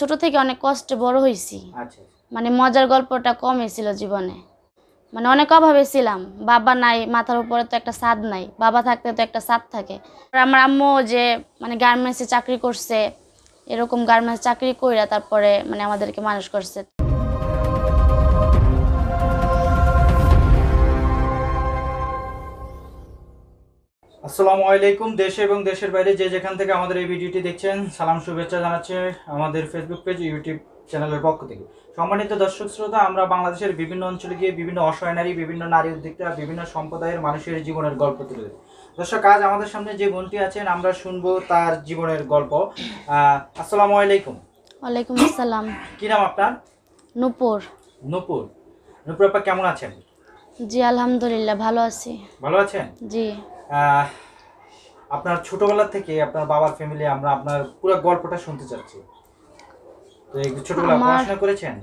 ছোট থেকে অনেক কষ্টে বড় হয়েছি আচ্ছা, আচ্ছা। মানে মজার গল্পটা কম এসেছিল জীবনে মানে অনেক অভাবে ছিলাম বাবা নাই মাথার উপরে তো একটা স্বাদ নাই বাবা থাকতে তো একটা স্বাদ থাকে আমার আম্মু যে মানে গার্মেন্টসে চাকরি করছে এরকম গার্মেন্টস চাকরি কইরা তারপরে মানে আমাদেরকে মানুষ করছে আসসালামু আলাইকুম দেশে এবং দেশের বাইরে যে যেখান থেকে আমাদের এই ভিডিওটি দেখছেন সালাম শুভেচ্ছা জানাচ্ছে আমাদের ফেসবুক পেজ ইউটিউব চ্যানেলের পক্ষ থেকে সম্মানিত দর্শক শ্রোতা আমরা বাংলাদেশের বিভিন্ন অঞ্চলে গিয়ে বিভিন্ন অসহায় নারী বিভিন্ন নারী উদ্যোক্তা বিভিন্ন সম্প্রদায়ের মানুষের জীবনের গল্প তুলে ধরি দর্শক আজ আমাদের সামনে যে বোনটি আছেন আমরা শুনবো তার জীবনের গল্প আসসালামু আলাইকুম ওয়ালাইকুম আসসালাম কি নাম আপনার নূপুর নূপুর নূপুর আপা কেমন আছেন জি আলহামদুলিল্লাহ ভালো আছি ভালো আছেন জি আপনার ছোটবেলা থেকে আপনার বাবার ফ্যামিলি আমরা আপনার পুরো গল্পটা শুনতে চাচ্ছি তো এই ছোটবেলা পড়াশোনা করেছেন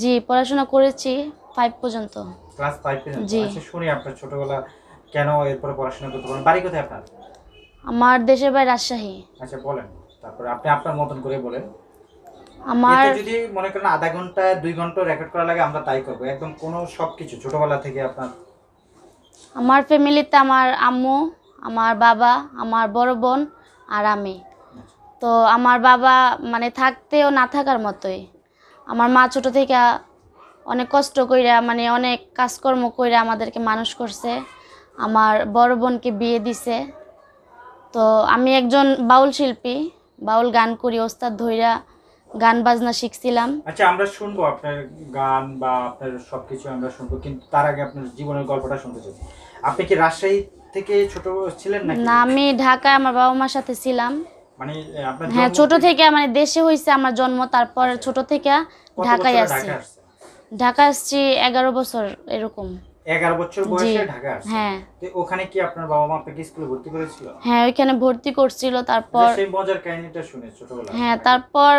জি পড়াশোনা করেছি 5 পর্যন্ত ক্লাস 5 পর্যন্ত আচ্ছা শুনি আপনার ছোটবেলা কেন এরপর পড়াশোনা করতে পারেন বাড়ি কোথায় আপনার আমার দেশের বাড়ি রাজশাহী আচ্ছা বলেন তারপর আপনি আপনার মতন করে বলেন আমার যদি মনে করেন আধা ঘন্টা দুই ঘন্টা রেকর্ড করা লাগে আমরা তাই করবো একদম কোনো সব কিছু ছোটবেলা থেকে আপনার আমার ফ্যামিলিতে আমার আম্মু আমার বাবা আমার বড় বোন আর আমি তো আমার বাবা মানে থাকতেও না থাকার মতোই আমার মা ছোট থেকে অনেক কষ্ট কইরা মানে অনেক কাজকর্ম কইরা আমাদেরকে মানুষ করছে আমার বড় বোনকে বিয়ে দিছে তো আমি একজন বাউল শিল্পী বাউল গান করি ওস্তাদ ধৈরা গান বাজনা শিখছিলাম আচ্ছা আমরা শুনবো আপনার গান বা আপনার সবকিছু আমরা শুনবো কিন্তু তার আগে আপনার জীবনের গল্পটা শুনতে চাই আপনি কি রাজশাহী থেকে ছোট ছিলেন নাকি না আমি ঢাকায় আমার বাবা মার সাথে ছিলাম মানে আপনার হ্যাঁ ছোট থেকে মানে দেশে হইছে আমার জন্ম তারপর আচ্ছা। ছোট থেকে ঢাকায় আসছি ঢাকা আসছি এগারো বছর এরকম এগারো বছর বয়সে ঢাকা হ্যাঁ ওখানে কি আপনার বাবা মা আপনাকে স্কুলে ভর্তি করেছিল হ্যাঁ ওইখানে ভর্তি করছিল তারপর আচ্ছা, সেই মজার কাহিনীটা শুনে ছোটবেলা হ্যাঁ তারপর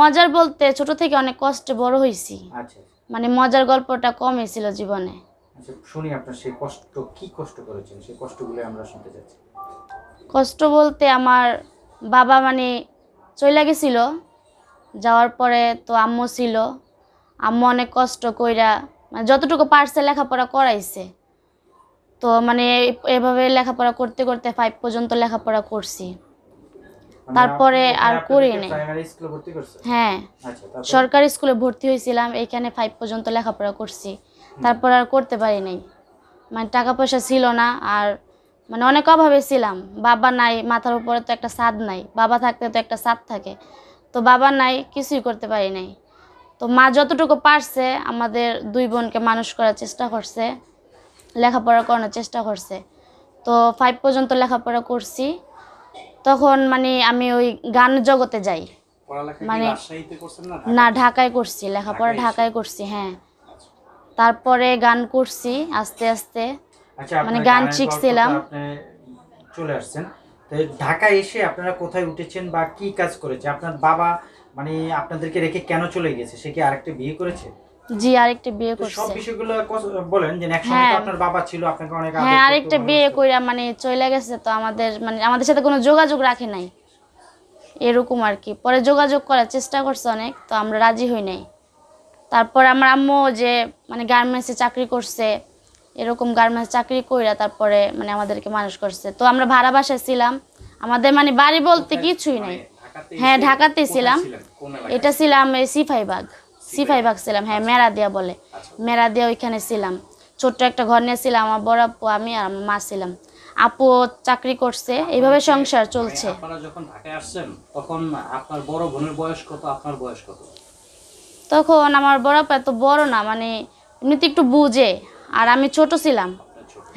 মজার বলতে ছোট থেকে অনেক কষ্টে বড় হইছি আচ্ছা, আচ্ছা। মানে মজার গল্পটা কম ছিল জীবনে আচ্ছা শুনি আপনার সেই কষ্ট কি কষ্ট করেছেন সেই কষ্টগুলো আমরা শুনতে চাচ্ছি কষ্ট বলতে আমার বাবা মানে চলে গেছিল যাওয়ার পরে তো আম্মু ছিল আম্মু অনেক কষ্ট কইরা মানে যতটুকু পারছে লেখাপড়া করাইছে তো মানে এভাবে লেখাপড়া করতে করতে ফাইভ পর্যন্ত লেখাপড়া করছি মানে তারপরে আর করি নাই হ্যাঁ আচ্ছা, সরকারি স্কুলে ভর্তি হয়েছিলাম এইখানে ফাইভ পর্যন্ত লেখাপড়া করছি তারপর আর করতে পারি নাই মানে টাকা পয়সা ছিল না আর মানে অনেক অভাবে ছিলাম বাবা নাই মাথার উপরে তো একটা স্বাদ নাই বাবা থাকতে তো একটা স্বাদ থাকে তো বাবা নাই কিছুই করতে পারি নাই তো মা যতটুকু পারছে আমাদের দুই বোনকে মানুষ করার চেষ্টা করছে লেখাপড়া করানোর চেষ্টা করছে তো ফাইভ পর্যন্ত লেখাপড়া করছি তখন মানে আমি ওই গান জগতে যাই মানে না ঢাকায় করছি লেখাপড়া ঢাকায় করছি হ্যাঁ তারপরে গান করছি আস্তে আস্তে আচ্ছা, মানে গান শিখছিলাম চলে আসছেন ঢাকা ঢাকায় এসে আপনারা কোথায় উঠেছেন বা কি কাজ করেছে আপনার বাবা মানে আপনাদেরকে রেখে কেন চলে গেছে সে কি আরেকটা বিয়ে করেছে জি আরেকটা বিয়ে করছে সব বিষয়গুলো বলেন যে হ্যাঁ। আপনার বাবা ছিল আপনাকে অনেক আদর হ্যাঁ আরেকটা বিয়ে কইরা মানে চলে গেছে তো আমাদের মানে আমাদের সাথে কোনো যোগাযোগ রাখে নাই এরকম আর কি পরে যোগাযোগ করার চেষ্টা করছে অনেক তো আমরা রাজি হই নাই তারপর আমার আম্মু যে মানে গার্মেন্টসে চাকরি করছে এরকম গার্মেন্টস চাকরি কইরা তারপরে মানে আমাদেরকে মানুষ করছে তো আমরা ভাড়া বাসায় ছিলাম আমাদের মানে বাড়ি বলতে কিছুই নাই মানে হ্যাঁ ঢাকাতে ছিলাম এটা ছিলাম সিফাইবাগ সিফাইবাগ ছিলাম হ্যাঁ মেরাদিয়া বলে আচ্ছা। মেরাদিয়া ওইখানে ছিলাম ছোট্ট একটা ঘর নিয়ে ছিলাম আমার বড় আপু আমি আর আমার মা ছিলাম আপু চাকরি করছে এইভাবে সংসার মানে চলছে আপনারা যখন ঢাকায় আসছেন তখন আপনার বড় বোনের বয়স কত আপনার বয়স কত তখন আমার বড়াপা এত বড় না মানে এমনিতে একটু বুঝে আর আমি ছোট ছিলাম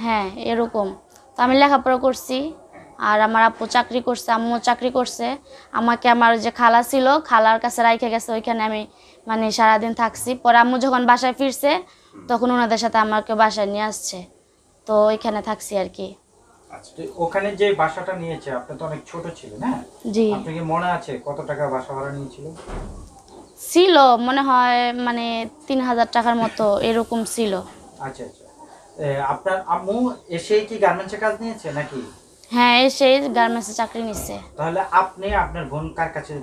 হ্যাঁ এরকম তো আমি লেখাপড়া করছি আর আমার আপু চাকরি করছে আম্মু চাকরি করছে আমাকে আমার যে খালা ছিল খালার কাছে রাইখে গেছে ওইখানে আমি মানে সারাদিন থাকছি পরে আম্মু যখন বাসায় ফিরছে তখন ওনাদের সাথে আমাকে বাসায় নিয়ে আসছে তো ওইখানে থাকছি আর কি আচ্ছা, ওখানে যে বাসাটা নিয়েছে আপনি তো অনেক ছোট ছিলেন হ্যাঁ জি আপনাকে মনে আছে কত টাকা বাসা ভাড়া নিয়েছিল ছিল মনে হয় মানে তিন হাজার টাকার মতো এরকম ছিল আচ্ছা আচ্ছা আপনার গার্মেন্টসে হ্যাঁ এসে গার্মেন্টসে চাকরি নিচ্ছে তাহলে আপনি আপনার বোন কার কাছে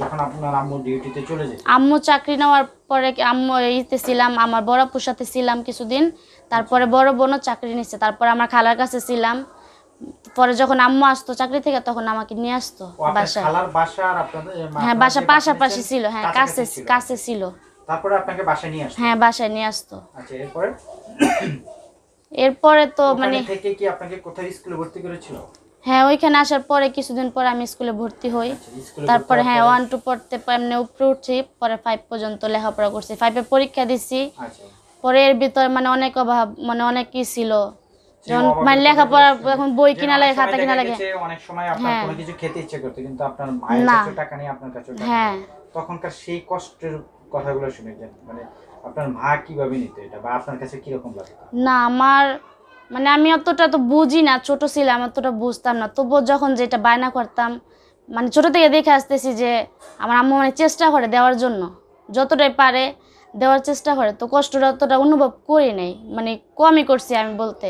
যখন আপনার আম্মু ডিউটিতে চলে যায় আম্মু চাকরি নেওয়ার পরে আম্মু ইতে ছিলাম আমার বড় পোষাতে ছিলাম কিছুদিন তারপরে বড় বোনও চাকরি নিচ্ছে তারপর আমার খালার কাছে ছিলাম পরে যখন আম্মু আসতো চাকরি থেকে তখন আমাকে নিয়ে আসতো বাসায় হ্যাঁ বাসা পাশাপাশি ছিল হ্যাঁ কাছে কাছে ছিল হ্যাঁ বাসায় নিয়ে আসতো আচ্ছা, এরপরে তো মানে হ্যাঁ ওইখানে আসার পরে কিছুদিন পরে আমি স্কুলে ভর্তি হই আচ্ছা, তারপরে হ্যাঁ ওয়ান টু পড়তে এমনি উপরে উঠছি পরে ফাইভ পর্যন্ত লেখাপড়া করছি ফাইভে পরীক্ষা দিছি আচ্ছা। পরে এর ভিতরে মানে অনেক অভাব মানে অনেকই ছিল মানে লেখাপড়া এখন বই কিনা লাগে খাতা কিনা লাগে হ্যাঁ, হ্যাঁ। মানে না আমার মানে আমি অতটা তো বুঝি না ছোট ছিলাম অতটা বুঝতাম না তবুও যখন যেটা বায়না করতাম মানে ছোট থেকে দেখে আসতেছি যে আমার আম্মু মানে চেষ্টা করে দেওয়ার জন্য যতটাই পারে দেওয়ার চেষ্টা করে তো কষ্টটা অতটা অনুভব করি নাই মানে কমই করছি আমি বলতে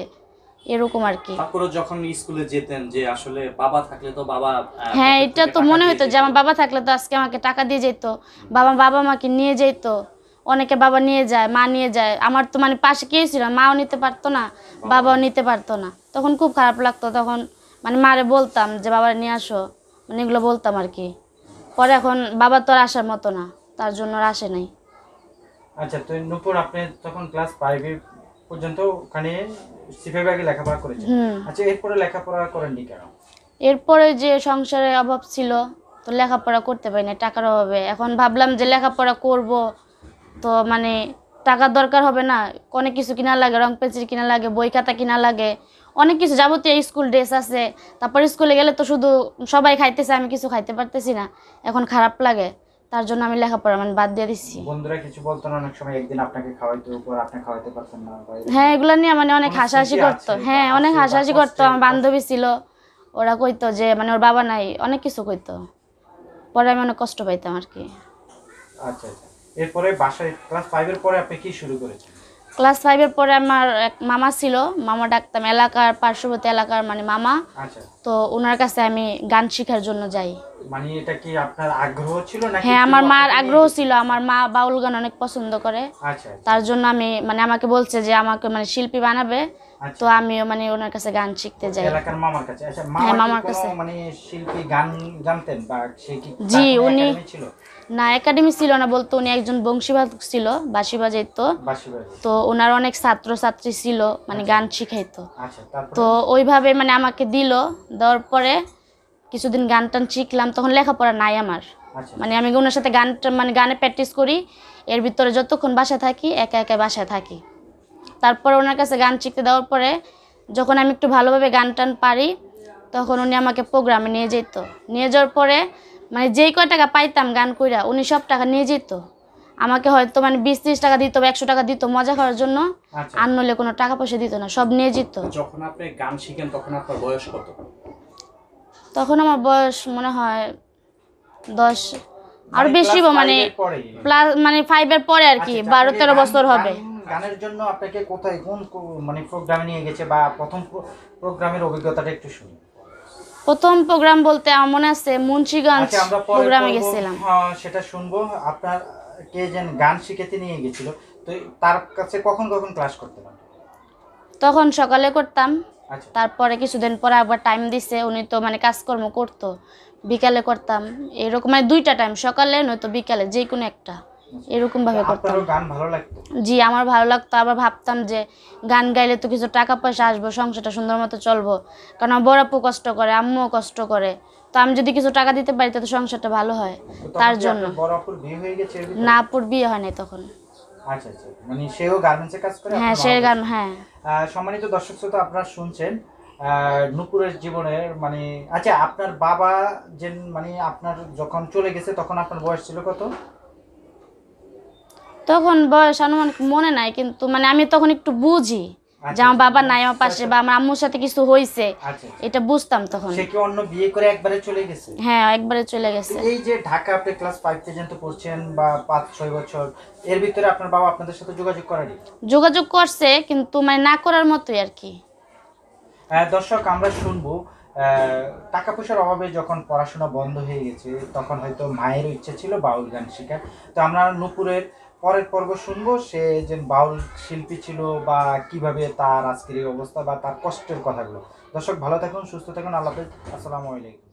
এরকম আর কি যখন স্কুলে যেতেন যে আসলে বাবা থাকলে তো বাবা হ্যাঁ এটা তো মনে হতো যে আমার বাবা থাকলে তো আজকে আমাকে টাকা দিয়ে যেত বাবা বাবা মাকে নিয়ে যেত অনেকে বাবা নিয়ে যায় মা নিয়ে যায় আমার তো মানে পাশে কেউ ছিল মাও নিতে পারতো না বাবাও নিতে পারতো না তখন খুব খারাপ লাগতো তখন মানে মারে বলতাম যে বাবার নিয়ে আসো মানে এগুলো বলতাম আর কি পরে এখন বাবা তো আর আসার মতো না তার জন্য আর আসে নাই আচ্ছা তো নূপুর আপনি তখন ক্লাস ফাইভে পর্যন্ত ওখানে সিফেবাগে লেখাপড়া করেছেন আচ্ছা এরপরে লেখাপড়া করেননি কেন এরপরে যে সংসারে অভাব ছিল তো লেখাপড়া করতে পারি না টাকার অভাবে এখন ভাবলাম যে লেখাপড়া করব তো মানে টাকার দরকার হবে না অনেক কিছু কিনা লাগে রং পেন্সিল কিনা লাগে বই খাতা কিনা লাগে অনেক কিছু যাবতীয় স্কুল ড্রেস আছে তারপর স্কুলে গেলে তো শুধু সবাই খাইতেছে আমি কিছু খাইতে পারতেছি না এখন খারাপ লাগে তার জন্য আমি লেখাপড়া মানে বাদ দিয়ে দিচ্ছি বন্ধুরা কিছু বলতো না অনেক সময় একদিন আপনাকে খাওয়াইতো উপর আপনি খাওয়াইতে পারতেন না হ্যাঁ এগুলো নিয়ে মানে অনেক হাসাহাসি করতো হ্যাঁ অনেক হাসাহাসি করতো আমার হ্যাঁ, বান্ধবী ছিল ওরা কইতো যে মানে ওর বাবা নাই অনেক কিছু কইতো পরে আমি অনেক কষ্ট পাইতাম আর কি আচ্ছা আচ্ছা এরপরে বাসায় ক্লাস 5 এর পরে আপনি কি শুরু করেছেন ক্লাস ফাইভের পরে আমার এক মামা ছিল মামা ডাকতাম এলাকার পার্শ্ববর্তী এলাকার মানে মামা আচ্ছা। তো ওনার কাছে আমি গান শেখার জন্য যাই মানে হ্যাঁ আমার মার আগ্রহ ছিল আমার মা বাউল গান অনেক পছন্দ করে আচ্ছা, আচ্ছা। তার জন্য আমি মানে আমাকে বলছে যে আমাকে মানে শিল্পী বানাবে আচ্ছা। তো আমিও মানে ওনার কাছে গান শিখতে যাই মামার কাছে আচ্ছা, হ্যাঁ, মানে জি উনি না একাডেমি ছিল না বলতো উনি একজন বংশীবাদক ছিল বাসি বাজাইতো তো ওনার অনেক ছাত্র ছাত্রী ছিল মানে আচ্ছা। গান শিখাইতো তো ওইভাবে মানে আমাকে দিল দেওয়ার পরে কিছুদিন গান টান শিখলাম তখন লেখাপড়া নাই আমার মানে আমি ওনার সাথে গান মানে গানে প্র্যাকটিস করি এর ভিতরে যতক্ষণ বাসা থাকি একা একা বাসায় থাকি তারপর ওনার কাছে গান শিখতে দেওয়ার পরে যখন আমি একটু ভালোভাবে গান টান পারি তখন উনি আমাকে প্রোগ্রামে নিয়ে যেত নিয়ে যাওয়ার পরে মানে যেই কয় টাকা পাইতাম গান কইরা উনি সব টাকা নিয়ে যেত আমাকে হয়তো মানে বিশ ত্রিশ টাকা দিত বা একশো টাকা দিত মজা করার জন্য আচ্ছা। আর নলে কোনো টাকা পয়সা দিত না সব নিয়ে যেত যখন আপনি গান শিখেন তখন আপনার বয়স কত তখন আমার বয়স মনে হয় দশ মানে আর বেশি মানে প্লাস মানে ফাইভের পরে আর কি আচ্ছা, বারো তেরো বছর হবে গানের জন্য আপনাকে কোথায় কোন মানে প্রোগ্রামে নিয়ে গেছে বা প্রথম প্রোগ্রামের অভিজ্ঞতাটা একটু শুনি প্রথম প্রোগ্রাম বলতে আমার মনে আছে মুন্সিগঞ্জ প্রোগ্রামে আচ্ছা, গেছিলাম হ্যাঁ, সেটা শুনবো আপনার কে যেন গান শিখেতে নিয়ে গেছিল তো তার কাছে কখন কখন ক্লাস করতে পারেন তখন সকালে করতাম আচ্ছা। তারপরে কিছুদিন পরে আবার টাইম দিছে উনি তো মানে কাজকর্ম করতো বিকালে করতাম এরকম মানে দুইটা টাইম সকালে নয়তো বিকালে যে কোনো একটা এরকম ভাবে করতাম গান ভালো লাগতো জি আমার ভালো লাগতো আবার ভাবতাম যে গান গাইলে তো কিছু টাকা পয়সা আসবে সংসারটা সুন্দর মতো চলবো কারণ বড় আপু কষ্ট করে আম্মুও কষ্ট করে তো আমি যদি কিছু টাকা দিতে পারি তাহলে সংসারটা ভালো হয় তার জন্য বড় আপুর বিয়ে হয়ে গেছে না আপুর বিয়ে হয়নি তখন আচ্ছা, আচ্ছা মানে সেও গার্মেন্টসে কাজ করে হ্যাঁ সে গান হ্যাঁ সম্মানিত দর্শক শ্রোতা আপনারা শুনছেন নুপুরের জীবনের মানে আচ্ছা আপনার বাবা যে মানে আপনার যখন চলে গেছে তখন আপনার বয়স ছিল কত তখন বয়স আনুমানিক মনে নাই কিন্তু মানে আমি তখন একটু বুঝি আচ্ছা, যে আমার বাবা নাই আমার পাশে আচ্ছা। বা আমার আম্মুর সাথে কিছু হয়েছে আচ্ছা। এটা বুঝতাম তখন অন্য বিয়ে করে একবারে চলে গেছে হ্যাঁ একবারে চলে গেছে এই যে ঢাকা আপনি ক্লাস পর্যন্ত পড়ছেন বা বছর এর ভিতরে আপনার বাবা আপনাদের সাথে যোগাযোগ করেনি যোগাযোগ করছে কিন্তু মানে না করার মতোই আর কি দর্শক আমরা শুনবো টাকা পয়সার অভাবে যখন পড়াশোনা বন্ধ হয়ে গেছে তখন হয়তো মায়ের ইচ্ছে ছিল বাউল গান শেখার তো আমরা নুপুরের পরের পর্ব শুনবো সে একজন বাউল শিল্পী ছিল বা কিভাবে তার আজকের এই অবস্থা বা তার কষ্টের কথাগুলো দর্শক ভালো থাকুন সুস্থ থাকুন আল্লাহ আসসালামু আলাইকুম